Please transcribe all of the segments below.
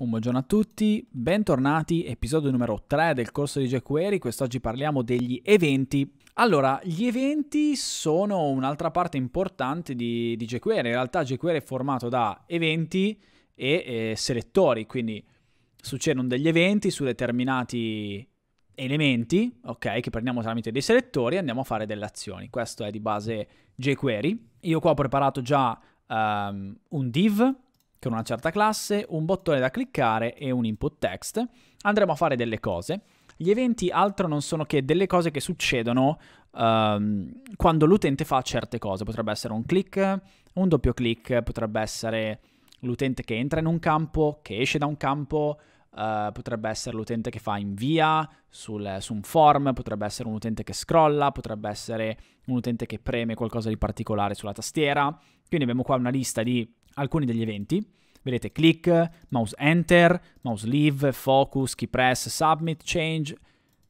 Un buongiorno a tutti, bentornati, episodio numero 3 del corso di jQuery, quest'oggi parliamo degli eventi. Allora, gli eventi sono un'altra parte importante di, di jQuery, in realtà jQuery è formato da eventi e eh, selettori, quindi succedono degli eventi su determinati elementi, ok, che prendiamo tramite dei selettori e andiamo a fare delle azioni. Questo è di base jQuery. Io qua ho preparato già um, un div con una certa classe, un bottone da cliccare e un input text. Andremo a fare delle cose. Gli eventi altro non sono che delle cose che succedono um, quando l'utente fa certe cose. Potrebbe essere un click, un doppio click, potrebbe essere l'utente che entra in un campo, che esce da un campo, uh, potrebbe essere l'utente che fa invia sul, su un form, potrebbe essere un utente che scrolla, potrebbe essere un utente che preme qualcosa di particolare sulla tastiera. Quindi abbiamo qua una lista di alcuni degli eventi. Vedete click, mouse enter, mouse leave, focus, key press, submit, change,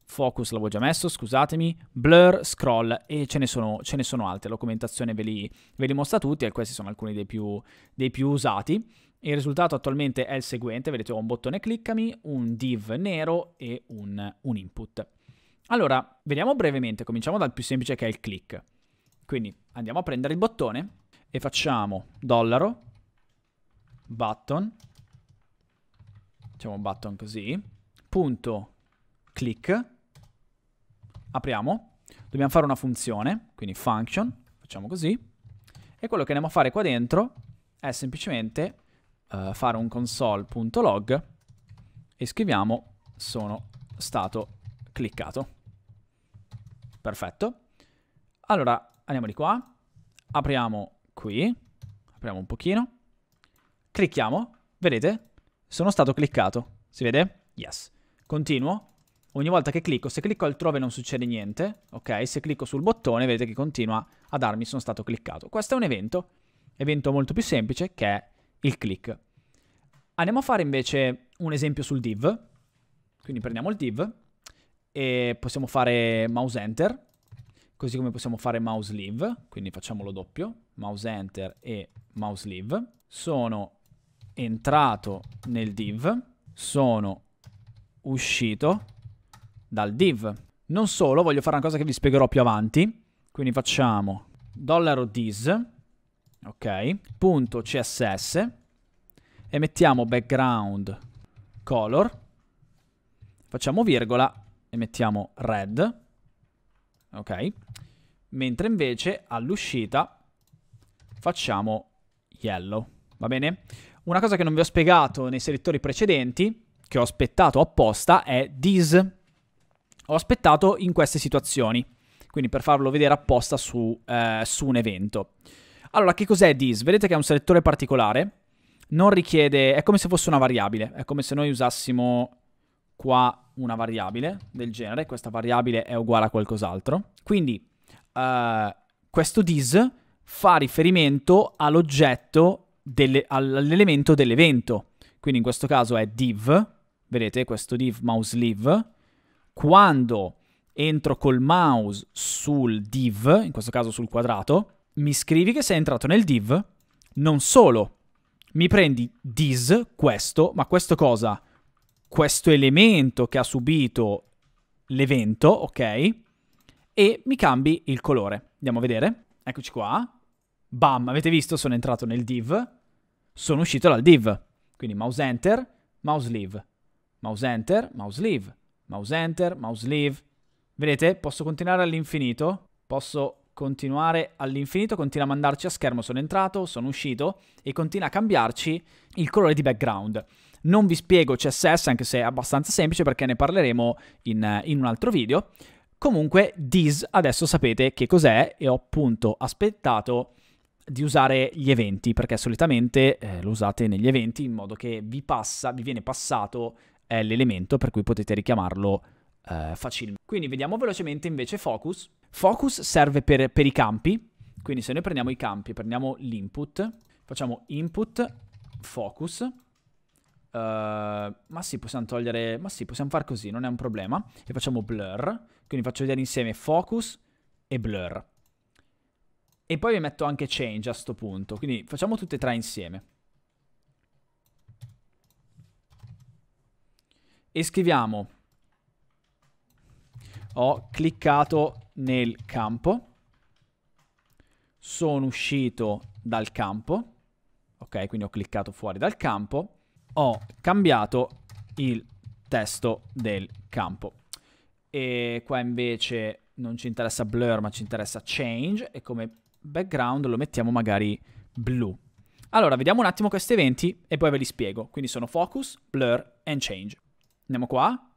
focus l'avevo già messo, scusatemi, blur, scroll e ce ne sono, ce ne sono altre. La documentazione ve li, ve li mostra tutti e questi sono alcuni dei più, dei più usati. Il risultato attualmente è il seguente, vedete ho un bottone cliccami, un div nero e un, un input. Allora, vediamo brevemente, cominciamo dal più semplice che è il click. Quindi andiamo a prendere il bottone e facciamo dollaro button, facciamo button così, punto click, apriamo, dobbiamo fare una funzione, quindi function, facciamo così, e quello che andiamo a fare qua dentro è semplicemente uh, fare un console.log e scriviamo sono stato cliccato. Perfetto. Allora, andiamo di qua, apriamo qui, apriamo un pochino, Clicchiamo, vedete? Sono stato cliccato, si vede? Yes. Continuo, ogni volta che clicco, se clicco altrove non succede niente, ok? Se clicco sul bottone vedete che continua a darmi sono stato cliccato. Questo è un evento, evento molto più semplice che è il click. Andiamo a fare invece un esempio sul div, quindi prendiamo il div e possiamo fare mouse enter, così come possiamo fare mouse leave, quindi facciamolo doppio, mouse enter e mouse leave. Sono entrato nel div, sono uscito dal div. Non solo, voglio fare una cosa che vi spiegherò più avanti, quindi facciamo $this, ok, punto .css e mettiamo background color, facciamo virgola e mettiamo red, ok, mentre invece all'uscita facciamo yellow, va bene? Una cosa che non vi ho spiegato nei selettori precedenti, che ho aspettato apposta, è this. Ho aspettato in queste situazioni, quindi per farlo vedere apposta su, eh, su un evento. Allora, che cos'è this? Vedete che è un selettore particolare, non richiede, è come se fosse una variabile, è come se noi usassimo qua una variabile del genere, questa variabile è uguale a qualcos'altro. Quindi uh, questo this fa riferimento all'oggetto delle, all'elemento dell'evento. Quindi in questo caso è div, vedete questo div mouse live. Quando entro col mouse sul div, in questo caso sul quadrato, mi scrivi che sei entrato nel div, non solo mi prendi dis, questo, ma questo cosa? Questo elemento che ha subito l'evento, ok? E mi cambi il colore. Andiamo a vedere. Eccoci qua. Bam, avete visto? Sono entrato nel div, sono uscito dal div. Quindi mouse enter, mouse leave, mouse enter, mouse leave, mouse enter, mouse leave. Vedete? Posso continuare all'infinito, posso continuare all'infinito, continua a mandarci a schermo sono entrato, sono uscito e continua a cambiarci il colore di background. Non vi spiego CSS anche se è abbastanza semplice perché ne parleremo in, in un altro video. Comunque, this adesso sapete che cos'è e ho appunto aspettato di usare gli eventi, perché solitamente eh, lo usate negli eventi in modo che vi, passa, vi viene passato eh, l'elemento per cui potete richiamarlo eh, facilmente. Quindi vediamo velocemente invece Focus. Focus serve per, per i campi, quindi se noi prendiamo i campi, prendiamo l'input, facciamo input focus, uh, ma sì, possiamo togliere, ma sì, possiamo far così, non è un problema, e facciamo blur, quindi faccio vedere insieme focus e blur. E poi vi metto anche change a sto punto. Quindi facciamo tutte e tre insieme. E scriviamo ho cliccato nel campo, sono uscito dal campo, ok, quindi ho cliccato fuori dal campo, ho cambiato il testo del campo. E qua invece non ci interessa blur ma ci interessa change e come background lo mettiamo magari blu. Allora, vediamo un attimo questi eventi e poi ve li spiego. Quindi sono focus, blur and change. Andiamo qua,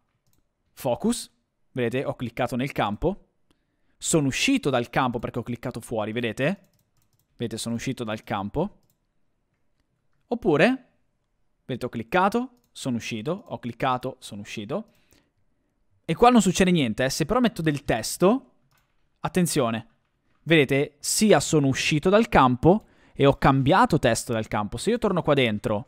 focus, vedete ho cliccato nel campo, sono uscito dal campo perché ho cliccato fuori, vedete? Vedete, sono uscito dal campo. Oppure, vedete, ho cliccato, sono uscito, ho cliccato, sono uscito. E qua non succede niente, eh. se però metto del testo, attenzione, Vedete, sia sono uscito dal campo e ho cambiato testo dal campo. Se io torno qua dentro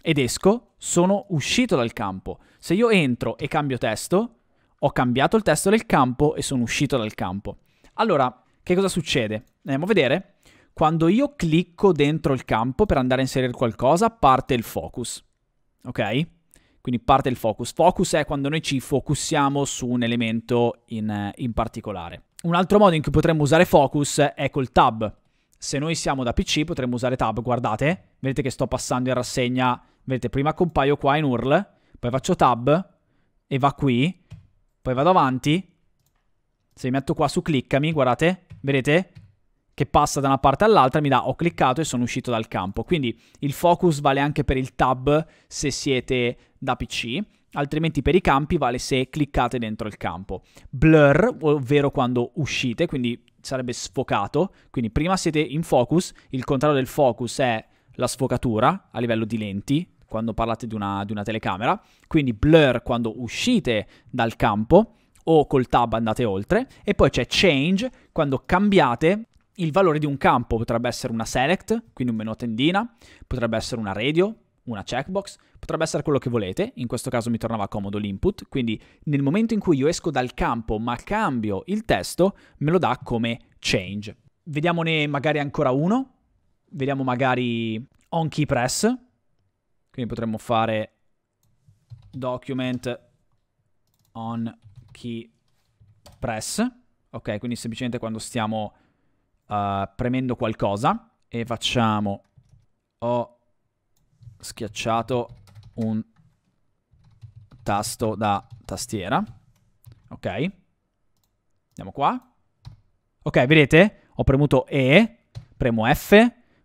ed esco, sono uscito dal campo. Se io entro e cambio testo, ho cambiato il testo del campo e sono uscito dal campo. Allora, che cosa succede? Andiamo a vedere. Quando io clicco dentro il campo per andare a inserire qualcosa, parte il focus. Ok? Quindi parte il focus. Focus è quando noi ci focussiamo su un elemento in, eh, in particolare. Un altro modo in cui potremmo usare focus è col tab. Se noi siamo da PC potremmo usare tab, guardate, vedete che sto passando in rassegna, vedete prima compaio qua in URL, poi faccio tab e va qui, poi vado avanti, se mi metto qua su cliccami, guardate, vedete che passa da una parte all'altra, mi dà ho cliccato e sono uscito dal campo. Quindi il focus vale anche per il tab se siete da PC altrimenti per i campi vale se cliccate dentro il campo. Blur, ovvero quando uscite, quindi sarebbe sfocato, quindi prima siete in focus, il contrario del focus è la sfocatura a livello di lenti, quando parlate di una, di una telecamera, quindi blur quando uscite dal campo o col tab andate oltre e poi c'è change quando cambiate il valore di un campo potrebbe essere una select, quindi un menu a tendina, potrebbe essere una radio, una checkbox, potrebbe essere quello che volete, in questo caso mi tornava comodo l'input, quindi nel momento in cui io esco dal campo ma cambio il testo, me lo dà come change. Vediamone magari ancora uno, vediamo magari on key press, quindi potremmo fare document on key press, ok, quindi semplicemente quando stiamo uh, premendo qualcosa e facciamo o schiacciato un tasto da tastiera. Ok. Andiamo qua. Ok, vedete? Ho premuto E, premo F,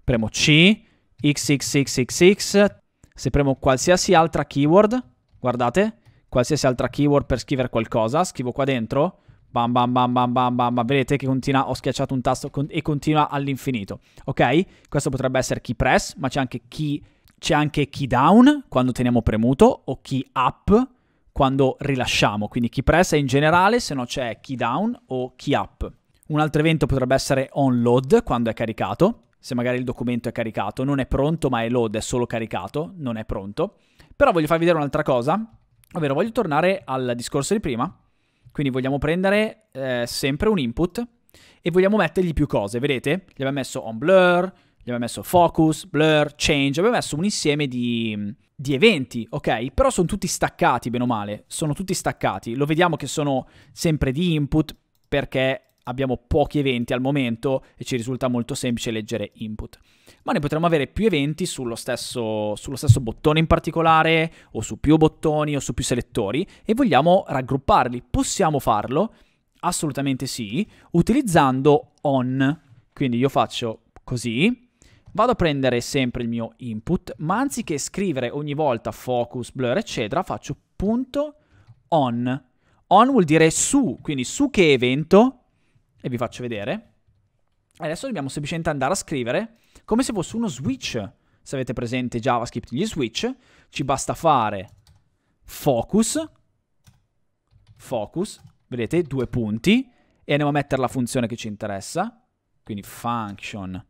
premo C, XXXXX. Se premo qualsiasi altra keyword, guardate, qualsiasi altra keyword per scrivere qualcosa, scrivo qua dentro, bam bam bam bam bam bam, vedete che continua, ho schiacciato un tasto con, e continua all'infinito, ok? Questo potrebbe essere key press, ma c'è anche key c'è anche key down quando teniamo premuto o key up quando rilasciamo, quindi key press è in generale, se no c'è key down o key up. Un altro evento potrebbe essere on load quando è caricato, se magari il documento è caricato, non è pronto ma è load, è solo caricato, non è pronto. Però voglio farvi vedere un'altra cosa, ovvero voglio tornare al discorso di prima, quindi vogliamo prendere eh, sempre un input e vogliamo mettergli più cose, vedete? Gli abbiamo messo on blur, abbiamo messo focus, blur, change, abbiamo messo un insieme di, di eventi, ok? Però sono tutti staccati, bene o male, sono tutti staccati. Lo vediamo che sono sempre di input perché abbiamo pochi eventi al momento e ci risulta molto semplice leggere input. Ma ne potremmo avere più eventi sullo stesso, sullo stesso, bottone in particolare, o su più bottoni, o su più selettori, e vogliamo raggrupparli. Possiamo farlo? Assolutamente sì, utilizzando on. Quindi io faccio così, Vado a prendere sempre il mio input, ma anziché scrivere ogni volta focus, blur, eccetera, faccio punto on. On vuol dire su, quindi su che evento, e vi faccio vedere. Adesso dobbiamo semplicemente andare a scrivere come se fosse uno switch. Se avete presente JavaScript gli switch, ci basta fare focus, focus, vedete, due punti, e andiamo a mettere la funzione che ci interessa, quindi function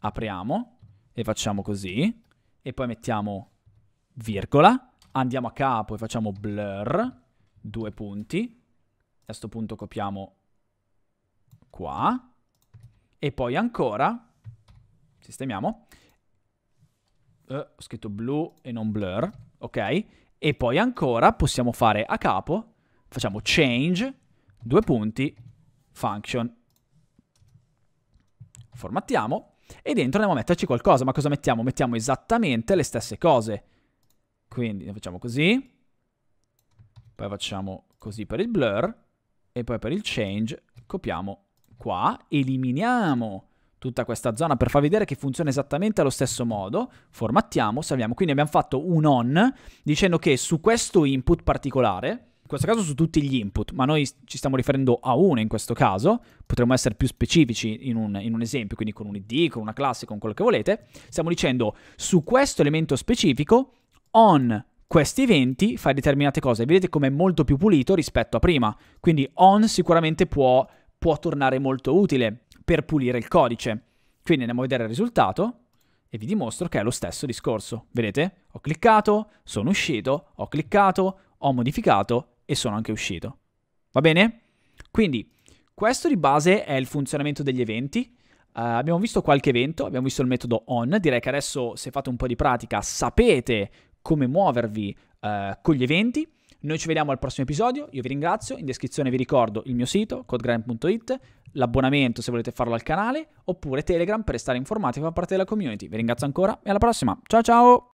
apriamo e facciamo così, e poi mettiamo virgola, andiamo a capo e facciamo blur, due punti, a questo punto copiamo qua, e poi ancora, sistemiamo, uh, ho scritto blu e non blur, ok? E poi ancora possiamo fare a capo, facciamo change, due punti, function. Formattiamo e dentro andiamo a metterci qualcosa. Ma cosa mettiamo? Mettiamo esattamente le stesse cose. Quindi facciamo così, poi facciamo così per il blur e poi per il change copiamo qua, eliminiamo tutta questa zona per far vedere che funziona esattamente allo stesso modo, formattiamo, salviamo. Quindi abbiamo fatto un on dicendo che su questo input particolare questo caso su tutti gli input, ma noi ci stiamo riferendo a uno in questo caso, potremmo essere più specifici in un, in un esempio, quindi con un id, con una classe, con quello che volete, stiamo dicendo su questo elemento specifico on questi eventi fai determinate cose. Vedete come è molto più pulito rispetto a prima. Quindi on sicuramente può, può tornare molto utile per pulire il codice. Quindi andiamo a vedere il risultato e vi dimostro che è lo stesso discorso. Vedete? Ho cliccato, sono uscito, ho cliccato, ho modificato e sono anche uscito. Va bene? Quindi questo di base è il funzionamento degli eventi. Uh, abbiamo visto qualche evento, abbiamo visto il metodo on, direi che adesso se fate un po' di pratica sapete come muovervi uh, con gli eventi. Noi ci vediamo al prossimo episodio, io vi ringrazio, in descrizione vi ricordo il mio sito, codegram.it, l'abbonamento se volete farlo al canale, oppure Telegram per restare informati e far parte della community. Vi ringrazio ancora e alla prossima, ciao ciao!